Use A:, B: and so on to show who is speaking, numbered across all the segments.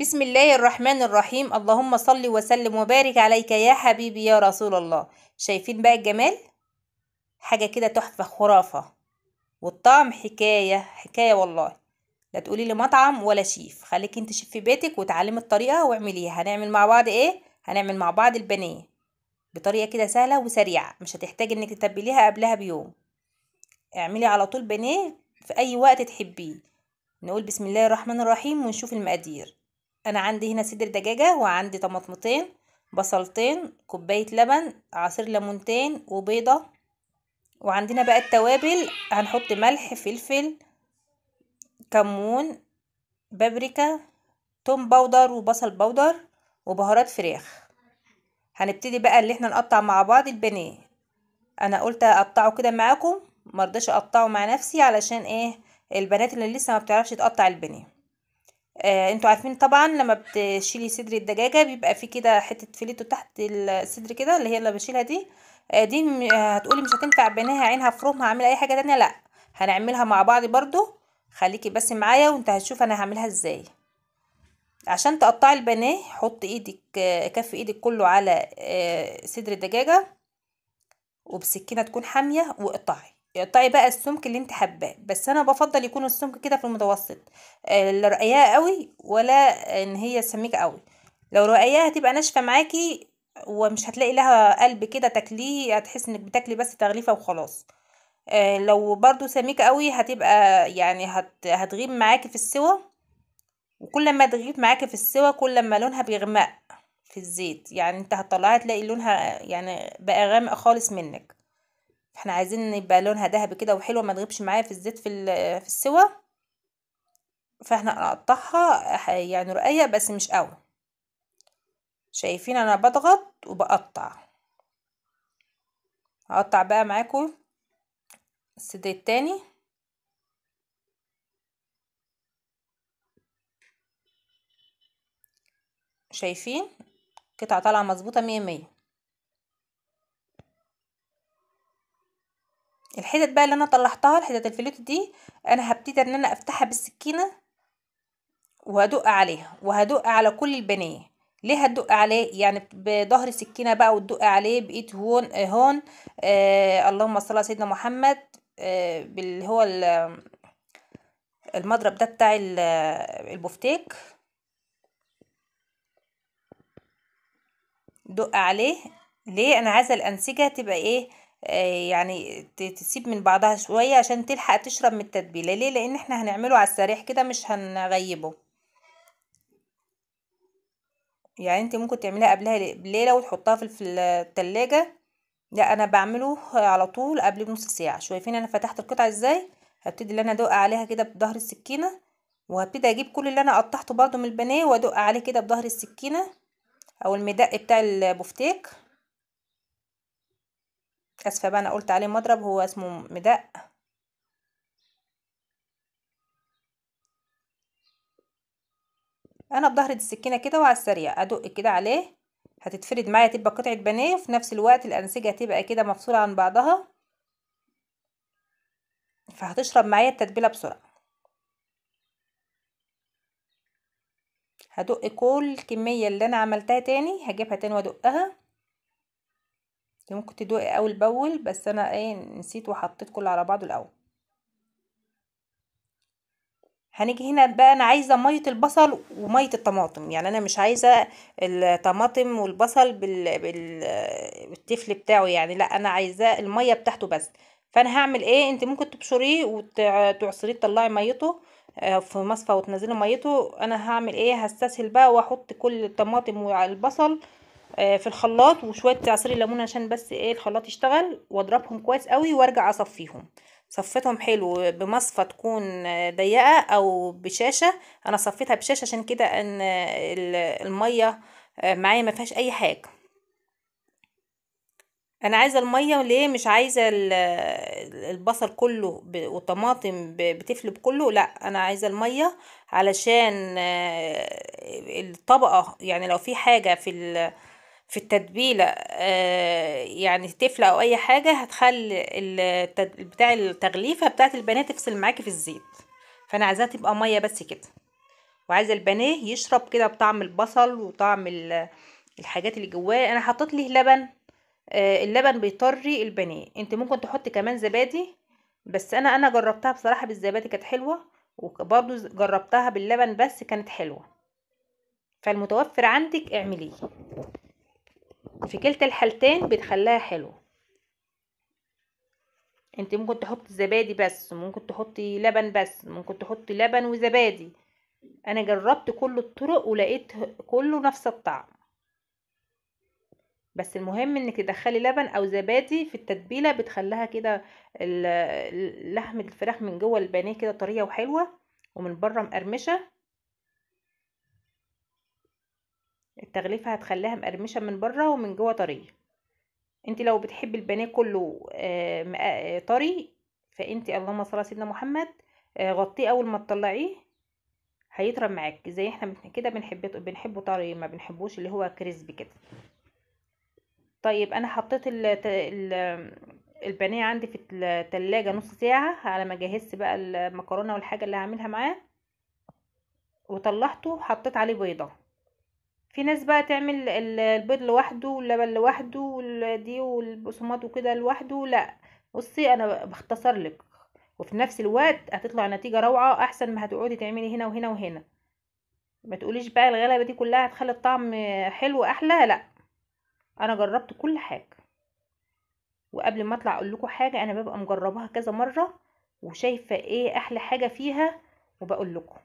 A: بسم الله الرحمن الرحيم اللهم صل وسلم وبارك عليك يا حبيبي يا رسول الله شايفين بقى الجمال حاجه كده تحفه خرافه والطعم حكايه حكايه والله لا تقولي لي مطعم ولا شيف خليكي انت شيف في بيتك وتعلمي الطريقه واعمليها هنعمل مع بعض ايه هنعمل مع بعض البانيه بطريقه كده سهله وسريعه مش هتحتاج انك تتبليها قبلها بيوم اعملي على طول بانيه في اي وقت تحبيه نقول بسم الله الرحمن الرحيم ونشوف المقادير انا عندي هنا صدر دجاجه وعندي طماطمتين بصلتين كوبايه لبن عصير ليمونتين وبيضه وعندنا بقى التوابل هنحط ملح فلفل كمون بابريكا توم باودر وبصل باودر وبهارات فراخ هنبتدي بقى اللي احنا نقطع مع بعض البانيه انا قلت اقطعه كده معاكم مرضيش اقطعه مع نفسي علشان ايه البنات اللي لسه ما بتعرفش تقطع البانيه آه انتوا عارفين طبعا لما بتشيلي صدر الدجاجة بيبقى في كده حتة فيليتو تحت الصدر كده اللي هي اللي بشيلها دي آه دي هتقولي مش هتنفع بناها عينها فروم هعمل اي حاجة تانية لا هنعملها مع بعض برضو خليكي بس معايا وانت هتشوف انا هعملها ازاي عشان تقطعي البانيه حط ايدك آه، كف ايدك كله على آه، صدر الدجاجة وبسكينة تكون حامية واقطعي اقطعي بقى السمك اللي انت حباه بس انا بفضل يكون السمك كده في المتوسط آه، لا رقيقه قوي ولا ان هي سميكه قوي لو رقيقه هتبقى ناشفه معاكي ومش هتلاقي لها قلب كده تاكليه هتحس انك بتاكلي بس تغليفه وخلاص آه، لو برضو سميكه قوي هتبقى يعني هت هتغيب معاكي في السوا وكل ما تغيب معاكي في السوا كل ما لونها بيغمق في الزيت يعني انت هتطلعي تلاقي لونها يعني بقى غامق خالص منك احنا عايزين يبقى لونها ذهبي كده وحلوه ما تغيبش معايا في الزيت في في السوى فاحنا هنقطعها يعني رقيق بس مش قوي شايفين انا بضغط وبقطع هقطع بقى معاكم الصدر التاني شايفين قطعه طالعه مظبوطه مية مية الحتت بقى اللي انا طلعتها الحتت الفلوت دي انا هبتدي ان انا افتحها بالسكينه وهدق عليها وهدق على كل البنيه ليه هتدق عليه يعني بظهر سكينه بقى وتدق عليه بايد هون آه، هون آه اللهم صل على سيدنا محمد آه باللي هو المضرب ده بتاع البفتيك دق عليه ليه انا عايزه الانسجه تبقى ايه آه، يعني تسيب من بعضها شوية عشان تلحق تشرب من التتبيلة ليه لان احنا هنعمله على السريع كده مش هنغيبه يعني انت ممكن تعمليها قبلها بليلة وتحطها في التلاجة لا انا بعمله على طول قبل بنص ساعة شايفين انا فتحت القطعة ازاي هبتدي اللي انا ادق عليها كده بظهر السكينة وهبتدي اجيب كل اللي انا قطعته برضو من البانيه وادق عليه كده بظهر السكينة او المدق بتاع البفتيك اسفه بقى انا قلت عليه مضرب هو اسمه مدق انا بظهر السكينه كده وعلى السريع ادق كده عليه هتتفرد معايا تبقى قطعه بانيه في نفس الوقت الانسجه هتبقى كده مفصوله عن بعضها فهتشرب معايا التتبيله بسرعه هدق كل الكميه اللي انا عملتها تاني هجيبها تاني وادقها ممكن تدوقي اول باول بس انا ايه نسيت وحطيت كله على بعضه الاول هنيجي هنا بقى انا عايزه ميه البصل وميه الطماطم يعني انا مش عايزه الطماطم والبصل بال... بال... بالتفل بتاعه يعني لا انا عايزاه الميه بتاعته بس فانا هعمل ايه انت ممكن تبشريه وتعصريه تطلعي ميته آه، في مصفى وتنزلي ميته انا هعمل ايه هستسهل بقى واحط كل الطماطم والبصل آه، في الخلاط وشويه عصير الليمون عشان بس ايه الخلاط يشتغل واضربهم كويس قوي وارجع اصفيهم صفيتهم حلو بمصفه تكون آه، ضيقه او بشاشه انا صفيتها بشاشه عشان كده ان آه، الميه معايا ما فيهاش اي حاجه انا عايزه الميه ليه مش عايزه البصل كله والطماطم بتفلب كله لا انا عايزه الميه علشان الطبقه يعني لو في حاجه في في التتبيله آه، يعني تفلة او اي حاجه هتخلي بتاع التغليفه بتاعه البانيه تفصل معاكي في الزيت فانا عايزاها تبقى ميه بس كده وعايزه البانيه يشرب كده بطعم البصل وطعم الحاجات اللي جواه انا حطيت ليه لبن آه، اللبن بيطري البانيه انت ممكن تحطي كمان زبادي بس انا انا جربتها بصراحه بالزبادي كانت حلوه وبرضو جربتها باللبن بس كانت حلوه فالمتوفر عندك اعمليه في كلتا الحالتين بتخليها حلوه انت ممكن تحطي زبادي بس ممكن تحطي لبن بس ممكن تحطي لبن وزبادي انا جربت كل الطرق ولقيت كله نفس الطعم بس المهم انك تدخلي لبن او زبادي في التتبيله بتخليها كده لحمة الفراخ من جوه البانيه كده طريه وحلوه ومن بره مقرمشه التغليفه هتخليها مقرمشه من بره ومن جوه طريه انت لو بتحبي البانيه كله آه، آه، طري فانت اللهم صل على سيدنا محمد آه، غطيه اول ما تطلعيه هيطرى معاك زي احنا كده بنحب بنحبه طري ما بنحبوش اللي هو كريسبي كده طيب انا حطيت البانيه عندي في التلاجة نص ساعة على ما جهزت بقى المكرونة والحاجة اللي هعملها معاه وطلعته حطيت عليه بيضة في ناس بقى تعمل البيض لوحده واللبن لوحده والدي والبصمات وكده لوحده لا بصي انا بختصر لك وفي نفس الوقت هتطلع نتيجه روعه احسن ما هتقعدي تعملي هنا وهنا وهنا ما تقوليش بقى الغلبه دي كلها هتخلي الطعم حلو احلى لا انا جربت كل حاجه وقبل ما اطلع اقول لكم حاجه انا ببقى مجرباها كذا مره وشايفه ايه احلى حاجه فيها وبقول لكم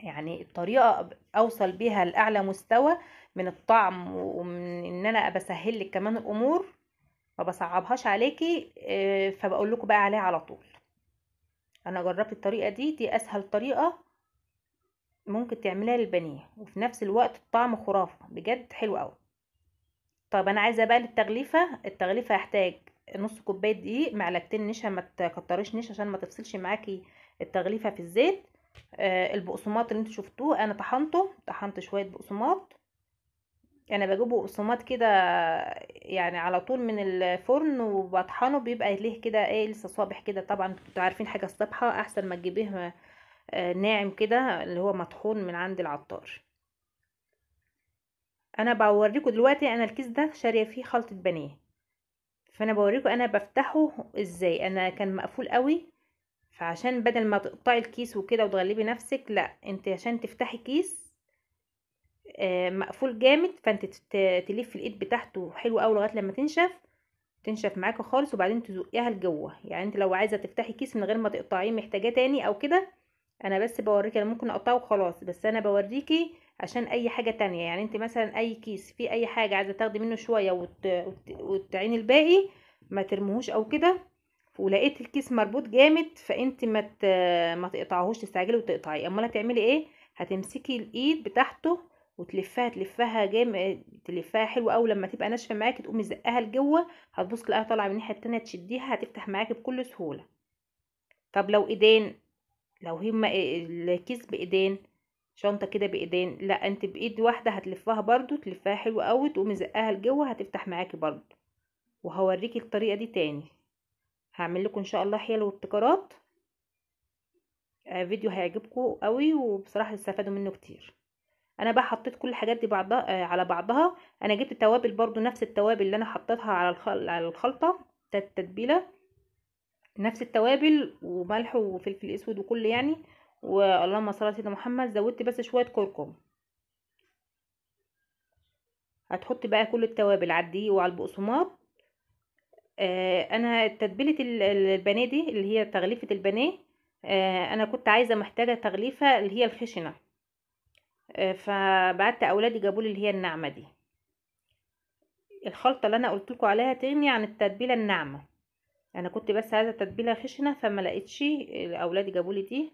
A: يعني الطريقة اوصل بيها لاعلى مستوى من الطعم ومن ان انا بسهل لك كمان الامور ما بصعبهاش عليكي آه، فبقول لكم بقى عليها على طول انا جربت الطريقة دي دي اسهل طريقة ممكن تعملها للبنيه وفي نفس الوقت الطعم خرافة بجد حلو قوي طب انا عايزه بقى للتغليفه التغليفه هحتاج نص كوبايه دقيق معلقتين نشا ما تكتريش نشا عشان ما تفصلش معاكي التغليفه في الزيت آه، البقسماط اللي انتوا شفتوه انا طحنته طحنت شويه بقسماط انا يعني بجيب بقسماط كده يعني على طول من الفرن وبطحنه بيبقى ليه كده ايه لسه صابح كده طبعا انتوا عارفين حاجه الصبحة احسن ما تجيبيه آه، ناعم كده اللي هو مطحون من عند العطار انا بوريكم دلوقتي انا الكيس ده شاريه فيه خلطه بانيه فانا بوريكم انا بفتحه ازاي انا كان مقفول قوي فعشان بدل ما تقطعي الكيس وكده وتغلبي نفسك لا انت عشان تفتحي كيس آه، مقفول جامد فانت تلفي الايد بتاعته حلو قوي لغايه لما تنشف تنشف معاكي خالص وبعدين تزقيها لجوه يعني انت لو عايزه تفتحي كيس من غير ما تقطعيه محتاجاه تاني او كده انا بس بوريكي انا ممكن اقطعه وخلاص بس انا بوريكي عشان اي حاجه تانية يعني انت مثلا اي كيس فيه اي حاجه عايزه تاخدي منه شويه وت... وت... وتعيني الباقي ما ترموهوش او كده ولقيت الكيس مربوط جامد فانت ما ما تقطعهوش تستعجلي وتقطعي امال هتعملي ايه هتمسكي الايد بتاعته وتلفها تلفها جامد تلفها حلوه قوي لما تبقى ناشفه معاكي تقومي زقها لجوه هتبص تلاقيها طالعه من الناحيه التانيه تشديها هتفتح معاكي بكل سهوله طب لو ايدين لو هما آه، الكيس بايدين شنطه كده بايدين لا انت بايد واحده هتلفها برضو تلفها حلو قوي تقومي زقها لجوه هتفتح معاكي برضو وهوريكي الطريقه دي تاني هعمل لكم ان شاء الله حيل وابتكارات آه، فيديو هيعجبكم قوي وبصراحه هتستفادوا منه كتير انا بقى حطيت كل الحاجات دي بعضها آه، على بعضها انا جبت التوابل برضو نفس التوابل اللي انا حطيتها على على الخلطه بتاعت التتبيله نفس التوابل وملح وفلفل اسود وكل يعني واللهم صل على سيدنا محمد زودت بس شويه كركم هتحطي بقى كل التوابل على الدقيق وعلى البقسماط آه، انا تتبيله البانيه دي اللي هي تغليفه البانيه آه، انا كنت عايزه محتاجه تغليفه اللي هي الخشنه آه، فبعت اولادي جابوا لي اللي هي الناعمه دي الخلطه اللي انا قلت لكم عليها تغني عن التتبيله الناعمه انا كنت بس عايزه تتبيله خشنه فما لقيتش اولادي جابوا لي دي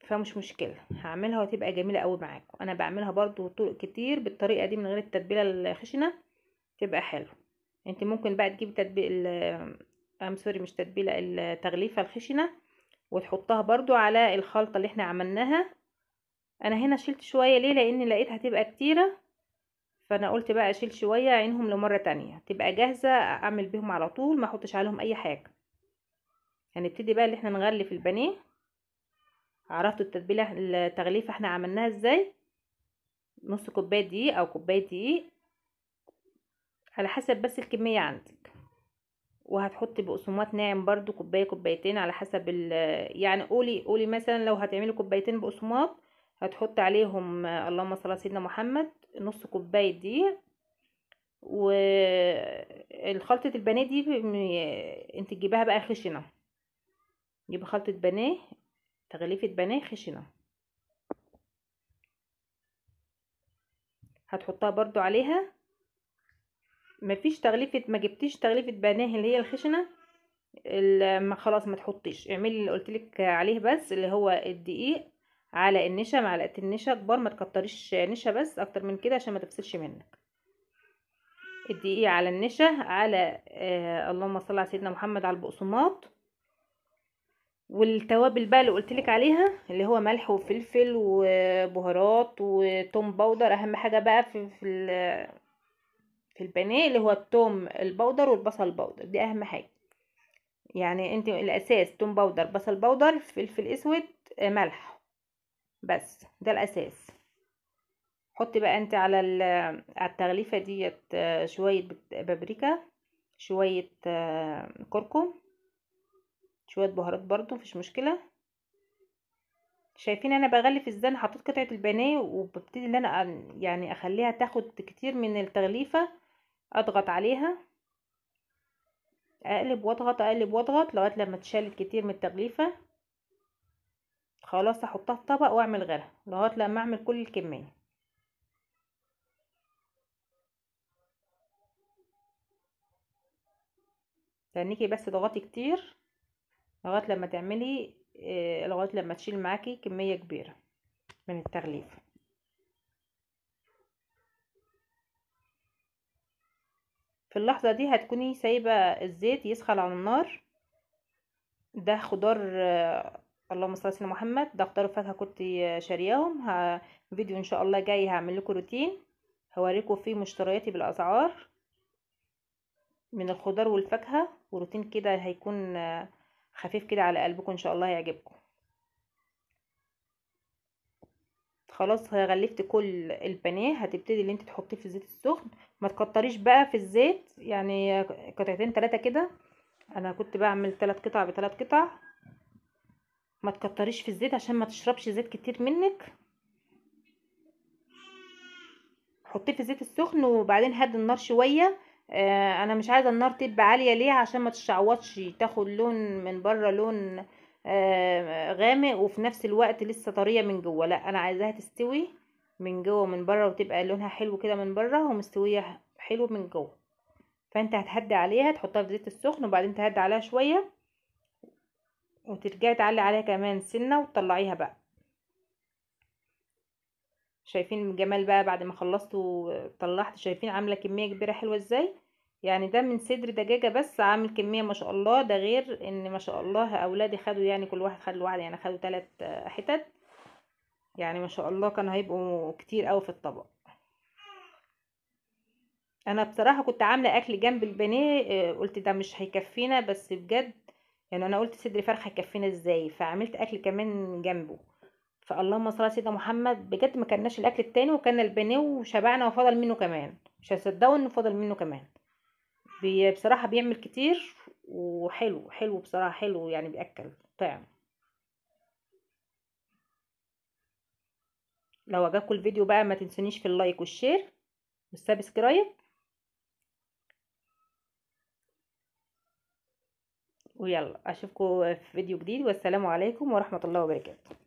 A: فمش مشكله هعملها وتبقى جميله قوي معاكم انا بعملها برضو طرق كتير بالطريقه دي من غير التتبيله الخشنه تبقى حلوه انت ممكن بقى تجيبي تتبيل ال ام آه، سوري مش تتبيله التغليفه الخشنه وتحطها برضو على الخلطه اللي احنا عملناها انا هنا شلت شويه ليه لان لقيتها هتبقى كتيره فانا قلت بقى اشيل شويه عينهم لمره تانية تبقى جاهزه اعمل بيهم على طول ما احطش عليهم اي حاجه هنبتدي بقى اللي احنا نغلف البانيه عرفتوا التتبيله التغليفه احنا عملناها ازاي نص كوبايه دقيق او كوبايه دقيق على حسب بس الكمية عندك وهتحطي بقسومات ناعم برضو كوباية كوبايتين على حسب ال يعني قولي قولي مثلا لو هتعملي كوبايتين بقسومات هتحط عليهم اللهم صل على سيدنا محمد نص كوباية دي والخلطة البانيه دي انت تجيبها بقى خشنة جيبي خلطة بانيه تغليفة بانيه خشنة هتحطها برضو عليها مفيش تغليفه ما جبتيش تغليفه بناه اللي هي الخشنه ما خلاص ما تحطيش اعملي اللي قلتلك عليه بس اللي هو الدقيق على النشا معلقه النشا كبار ما تكتريش نشا بس اكتر من كده عشان ما تفسدش منك الدقيق على النشا على آه اللهم صل على سيدنا محمد على البقسماط والتوابل بقى اللي لك عليها اللي هو ملح وفلفل وبهارات وتوم باودر اهم حاجه بقى في, في في البانيه اللي هو التوم البودر والبصل بودر دي اهم حاجه يعني انت الاساس توم بودر بصل بودر فلفل اسود ملح بس ده الاساس حطي بقى انت على آه، على التغليفه ديت آه، شويه بابريكا شويه آه، كركم شويه بهارات برده مفيش مشكله شايفين انا بغلف ازاي حطيت قطعه البانيه وببتدي ان انا يعني اخليها تاخد كتير من التغليفه اضغط عليها اقلب واضغط اقلب واضغط لغايه لما اتشالت كتير من التغليفه خلاص احطها في طبق واعمل غيرها لغايه لما اعمل كل الكميه استنيكي بس تضغطي كتير لغايه لما تعملي آه، لغايه لما تشيل معاكي كميه كبيره من التغليفه في اللحظة دي هتكوني سايبة الزيت يسخن على النار ده خضار آه، اللهم صل على محمد ده خضار وفاكهة كنت آه، شارياهم فيديو ان شاء الله جاي هعمل لكم روتين هوريكم فيه مشترياتي بالاسعار من الخضار والفاكهة وروتين كده هيكون آه، خفيف كده على قلبكم ان شاء الله هيعجبكم خلاص غلفت كل البانيه هتبتدي اللي انت تحطيه في الزيت السخن ما تكتريش بقى في الزيت يعني قطعتين ثلاثه كده انا كنت بعمل ثلاث قطع بثلاث قطع ما تكتريش في الزيت عشان ما تشربش زيت كتير منك حطيه في الزيت السخن وبعدين هدي النار شويه آه انا مش عايزه النار تبقى عاليه ليه عشان ما تشعوضش تاخد لون من بره لون آه، غامق وفي نفس الوقت لسه طريه من جوه لا انا عايزاها تستوي من جوه من بره وتبقى لونها حلو كده من بره ومستويه حلو من جوه فانت هتهدي عليها تحطها في زيت السخن وبعدين تهدي عليها شويه وترجعي تعلي عليها كمان سنه وتطلعيها بقى شايفين الجمال بقى بعد ما خلصت وطلعت شايفين عامله كميه كبيره حلوه ازاي يعني ده من صدر دجاجة بس عامل كمية ما شاء الله ده غير ان ما شاء الله اولادي خدوا يعني كل واحد خد واحد يعني خدوا تلات حتت يعني ما شاء الله كانوا هيبقوا كتير قوي في الطبق انا بصراحة كنت عاملة اكل جنب البانيه آه، قلت ده مش هيكفينا بس بجد يعني انا قلت صدر فرخ هيكفينا ازاي فعملت اكل كمان جنبه فاللهم صل على سيدنا محمد بجد ما كناش الاكل التاني وكان البانيه وشبعنا وفضل منه كمان مش هتصدقوا انه فضل منه كمان بي بصراحة بيعمل كتير وحلو حلو بصراحة حلو يعني بيأكل طعم لو عجبكم الفيديو بقى ما تنسونيش في اللايك والشير والسبسكرايب ويلا اشوفكم في فيديو جديد والسلام عليكم ورحمة الله وبركاته